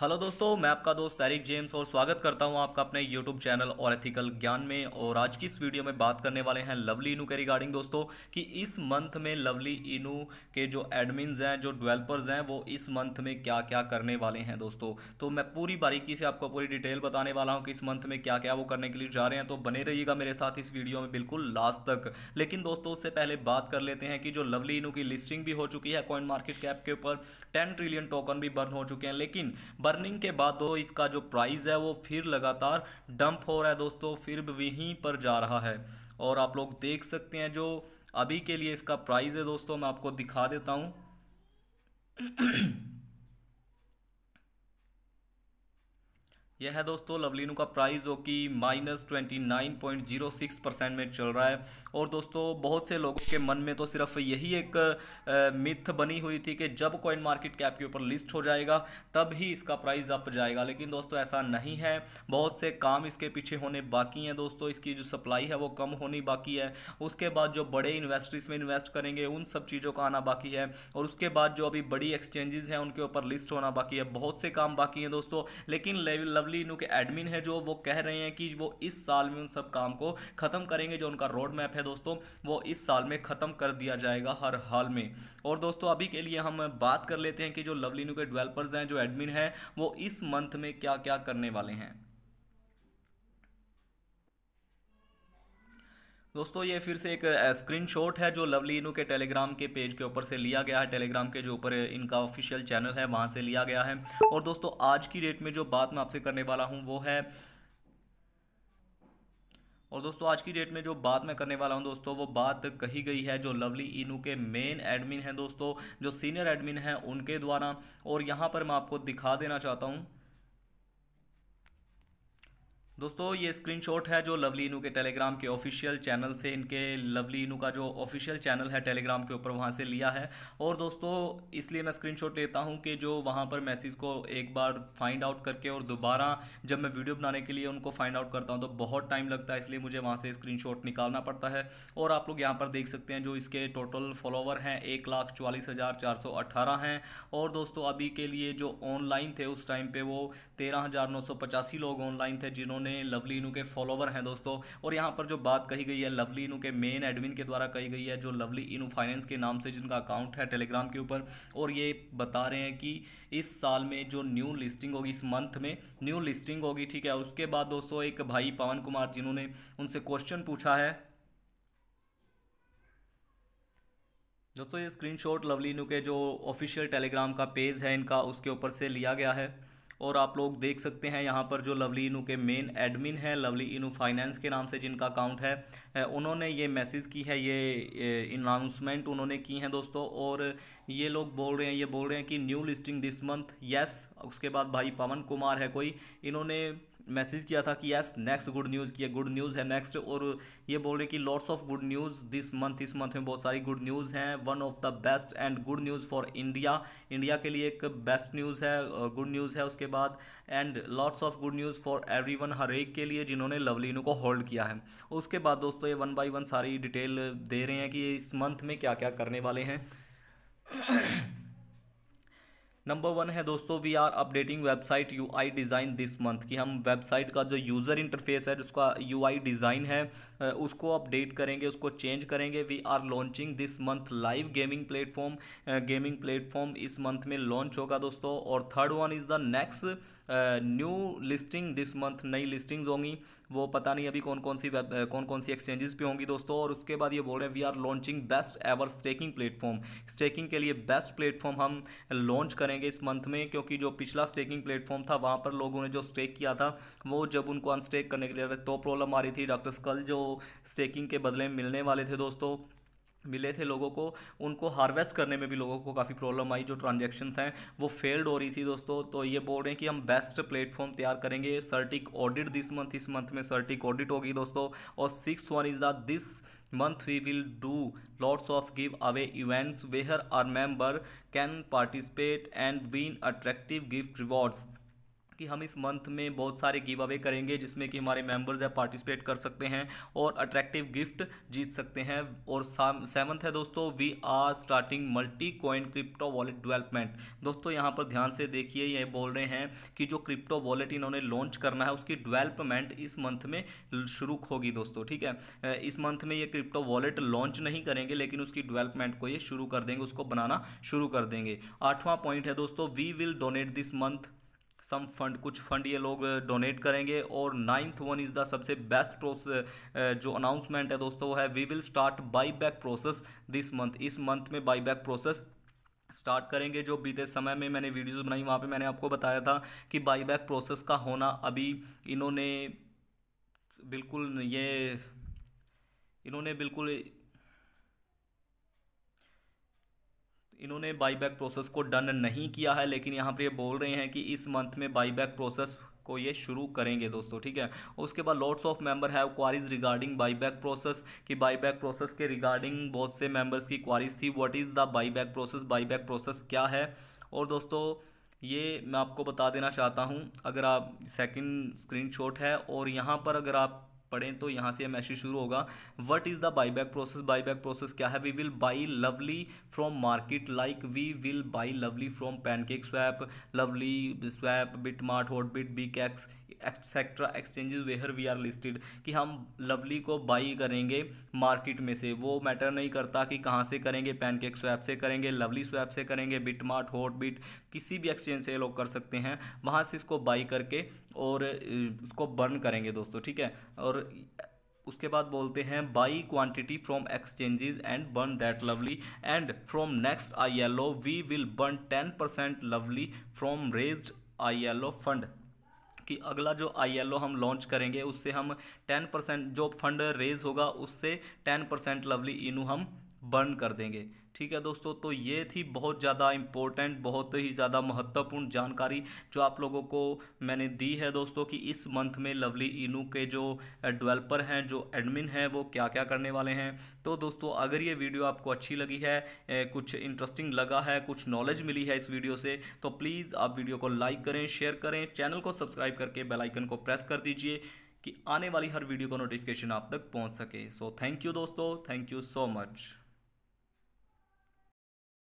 hello दोस्तों मैं आपका दोस्त एरिक जेम्स और स्वागत करता हूं आपका अपने यूट्यूब चैनल और एथिकल ज्ञान में और आज की इस वीडियो में बात करने वाले हैं लवली इनू के रिगार्डिंग दोस्तों कि इस मंथ में लवली इनू के जो एडमिन्स हैं जो डेवलपर्स हैं वो इस मंथ में क्या क्या करने वाले हैं दोस्तों तो मैं पूरी बारीकी से आपको पूरी डिटेल बताने वाला हूँ कि इस मंथ में क्या क्या वो करने के लिए जा रहे हैं तो बने रहिएगा मेरे साथ इस वीडियो में बिल्कुल लास्ट तक लेकिन दोस्तों उससे पहले बात कर लेते हैं कि जो लवली इनू की लिस्टिंग भी हो चुकी है कॉइन मार्केट कैप के ऊपर टेन ट्रिलियन टोकन भी बर्न हो चुके हैं लेकिन बर्निंग के बाद दो तो इसका जो प्राइस है वो फिर लगातार डंप हो रहा है दोस्तों फिर वहीं पर जा रहा है और आप लोग देख सकते हैं जो अभी के लिए इसका प्राइस है दोस्तों मैं आपको दिखा देता हूँ यह है दोस्तों लवलिनो का प्राइस जो कि minus twenty nine point zero six percent में चल रहा है और दोस्तों बहुत से लोगों के मन में तो सिर्फ यही एक मिथ बनी हुई थी कि जब कॉइन मार्केट कैप के ऊपर लिस्ट हो जाएगा तब ही इसका प्राइस अप जाएगा लेकिन दोस्तों ऐसा नहीं है बहुत से काम इसके पीछे होने बाकी हैं दोस्तों इसकी जो सप्लाई है वो कम होनी बाकी है उसके बाद जो बड़े इन्वेस्टर्स में इन्वेस्ट करेंगे उन सब चीज़ों का आना बाकी है और उसके बाद जो अभी बड़ी एक्सचेंजेस हैं उनके ऊपर लिस्ट होना बाकी है बहुत से काम बाकी हैं दोस्तों लेकिन लवली इनू के एडमिन है जो वो कह रहे हैं कि वो इस साल में उन सब काम को ख़त्म करेंगे जो उनका रोड मैप है दोस्तों वो इस साल में ख़त्म कर दिया जाएगा हर हाल में और दोस्तों अभी के लिए हम बात कर लेते हैं कि जो लवली इनू के डेवलपर्स हैं जो एडमिन हैं वो इस मंथ में क्या क्या करने वाले हैं दोस्तों ये फिर से एक स्क्रीनशॉट है जो लवली इनू के टेलीग्राम के पेज के ऊपर से लिया गया है टेलीग्राम के जो ऊपर इनका ऑफिशियल चैनल है वहाँ से लिया गया है और दोस्तों आज की डेट में जो बात मैं आपसे करने वाला हूँ वो है और दोस्तों आज की डेट में जो बात मैं करने वाला हूं दोस्तों वो बात कही गई है जो लवली इनू के मेन एडमिन हैं दोस्तों जो सीनियर एडमिन हैं उनके द्वारा और यहां पर मैं आपको दिखा देना चाहता हूं दोस्तों ये स्क्रीनशॉट है जो लवली इनू के टेलीग्राम के ऑफिशियल चैनल से इनके लवली इनू का जो ऑफिशियल चैनल है टेलीग्राम के ऊपर वहाँ से लिया है और दोस्तों इसलिए मैं स्क्रीनशॉट लेता हूँ कि जो वहाँ पर मैसेज को एक बार फाइंड आउट करके और दोबारा जब मैं वीडियो बनाने के लिए उनको फाइंड आउट करता हूँ तो बहुत टाइम लगता है इसलिए मुझे वहाँ से स्क्रीन निकालना पड़ता है और आप लोग यहाँ पर देख सकते हैं जो इसके टोटल फॉलोवर हैं एक लाख चवालीस हज़ार चार सौ अट्ठारह हैं और दोस्तों अभी के लिए जो ऑनलाइन थे उस टाइम पर वो तेरह हज़ार नौ सौ पचासी लोग ऑनलाइन थे जिन्होंने अपने लवली इनू के फॉलोवर हैं दोस्तों और यहाँ पर जो बात कही गई है लवली इनू के मेन एडमिन के द्वारा कही गई है जो लवली इनू फाइनेंस के नाम से जिनका अकाउंट है टेलीग्राम के ऊपर और ये बता रहे हैं कि इस साल में जो न्यू लिस्टिंग होगी इस मंथ में न्यू लिस्टिंग होगी ठीक है उसके बाद दोस्तों एक भाई पवन कुमार जिन्होंने उनसे क्वेश्चन पूछा है दोस्तों ये स्क्रीनशॉट लवली इनू के जो ऑफिशियल टेलीग्राम का पेज है इनका उसके ऊपर से लिया गया है और आप लोग देख सकते हैं यहाँ पर जो लवली इनू के मेन एडमिन हैं लवली इनू फाइनेंस के नाम से जिनका अकाउंट है उन्होंने ये मैसेज की है ये अनाउंसमेंट उन्होंने की है दोस्तों और ये लोग बोल रहे हैं ये बोल रहे हैं कि new listing this month yes उसके बाद भाई पवन कुमार है कोई इन्होंने मैसेज किया था कि यस नेक्स्ट गुड न्यूज़ की गुड न्यूज़ है नेक्स्ट और ये बोल रहे कि lots of good news this month इस मंथ में बहुत सारी गुड न्यूज़ हैं one of the best and good news for India India के लिए एक बेस्ट न्यूज़ है गुड न्यूज़ है उसके बाद and lots of good news for everyone हर एक के लिए जिन्होंने लवलीनो को होल्ड किया है उसके बाद दोस्तों ये वन बाई वन सारी डिटेल दे रहे हैं कि इस मंथ में क्या क्या करने वाले हैं नंबर वन है दोस्तों we are updating website you I design this month कि हम वेबसाइट का जो यूज़र इंटरफेस है जिसका यू आई डिज़ाइन है उसको अपडेट करेंगे उसको चेंज करेंगे we are launching this month live gaming platform gaming platform इस मंथ में लॉन्च होगा दोस्तों और third one is the next new listing this month नई लिस्टिंग्स होंगी वो पता नहीं अभी कौन कौन सी कौन कौन सी एक्सचेंजेस पे होंगी दोस्तों और उसके बाद ये बोल रहे हैं we are launching best ever staking platform staking के लिए बेस्ट प्लेटफॉर्म हम लॉन्च करेंगे इस मंथ में क्योंकि जो पिछला स्टेकिंग प्लेटफॉर्म था वहाँ पर लोगों ने जो स्टेक किया था वो जब उनको अनस्टेक करने के लिए तो प्रॉब्लम आ रही थी डॉक्टर्स कल जो स्टेकिंग के बदले मिलने वाले थे दोस्तों मिले थे लोगों को उनको हार्वेस्ट करने में भी लोगों को काफ़ी प्रॉब्लम आई जो ट्रांजेक्शन हैं वो फेल्ड हो रही थी दोस्तों तो ये बोल रहे हैं कि हम बेस्ट प्लेटफॉर्म तैयार करेंगे सर्टिक ऑडिट दिस मंथ इस मंथ में सर्टिक ऑडिट होगी दोस्तों और six one is the this month we will do lots of giveaway events where are member can participate and win attractive gift rewards कि हम इस month में बहुत सारे गिव अवे करेंगे जिसमें कि हमारे मेंबर्स है पार्टिसिपेट कर सकते हैं और अट्रैक्टिव गिफ्ट जीत सकते हैं और सेवंथ है दोस्तों we are starting multi coin crypto wallet development दोस्तों यहाँ पर ध्यान से देखिए ये बोल रहे हैं कि जो क्रिप्टो वॉलेट इन्होंने लॉन्च करना है उसकी डेवलपमेंट इस मंथ में शुरू होगी दोस्तों ठीक है इस मंथ में ये क्रिप्टो वॉलेट लॉन्च नहीं करेंगे लेकिन उसकी डेवलपमेंट को ये शुरू कर देंगे उसको बनाना शुरू कर देंगे आठवां पॉइंट है दोस्तों we will donate this month some fund कुछ फंड ये लोग डोनेट करेंगे और नाइन्थ वन इज़ द सबसे बेस्ट प्रोसेस जो अनाउंसमेंट है दोस्तों वो है we will start buyback process this month इस मंथ में बाई बैक प्रोसेस स्टार्ट करेंगे जो बीते समय में मैंने वीडियोस बनाई वहाँ पे मैंने आपको बताया था कि बाईबैक प्रोसेस का होना अभी इन्होंने बिल्कुल ये इन्होंने बिल्कुल इन्होंने बाईबैक प्रोसेस को डन नहीं किया है लेकिन यहाँ पर ये बोल रहे हैं कि इस मंथ में बाईबैक प्रोसेस को ये शुरू करेंगे दोस्तों ठीक है उसके बाद lots of member have queries regarding buyback process कि बाईबैक प्रोसेस के रिगार्डिंग बहुत से मेंबर्स की क्वारीज थी what is the buyback process buyback process क्या है और दोस्तों ये मैं आपको बता देना चाहता हूँ अगर आप सेकेंड स्क्रीन है और यहाँ पर अगर आप पढ़ें तो यहाँ से यह मैसेज शुरू होगा what is the buyback process buyback process क्या है we will buy Lovely from market like we will buy Lovely from PancakeSwap Lovely swap BitMart Hotbit BKEX etcetera exchanges where we are listed कि हम lovely को by करेंगे market में से वो matter नहीं करता कि कहाँ से करेंगे पैनकेक स्वैप से करेंगे लवली स्वैप से करेंगे बिट मार्ट हॉट बिट किसी भी एक्सचेंज से लोग कर सकते हैं वहाँ से इसको बाई करके और इसको बर्न करेंगे दोस्तों ठीक है और और उसके बाद बोलते हैं buy quantity from exchanges and burn that Lovely and from next I L O we will burn ten percent Lovely from raised I L O fund कि अगला जो आई एल ओ हम लॉन्च करेंगे उससे हम टेन परसेंट जो फंड रेज होगा उससे टेन परसेंट लवली इनू हम बर्न कर देंगे ठीक है दोस्तों तो ये थी बहुत ज़्यादा इम्पोर्टेंट बहुत ही ज़्यादा महत्वपूर्ण जानकारी जो आप लोगों को मैंने दी है दोस्तों कि इस मंथ में लवली इनू के जो डेवलपर हैं जो एडमिन हैं वो क्या क्या करने वाले हैं तो दोस्तों अगर ये वीडियो आपको अच्छी लगी है कुछ इंटरेस्टिंग लगा है कुछ नॉलेज मिली है इस वीडियो से तो प्लीज़ आप वीडियो को लाइक करें शेयर करें चैनल को सब्सक्राइब करके बेलाइकन को प्रेस कर दीजिए कि आने वाली हर वीडियो का नोटिफिकेशन आप तक पहुँच सके सो थैंक यू दोस्तों थैंक यू सो मच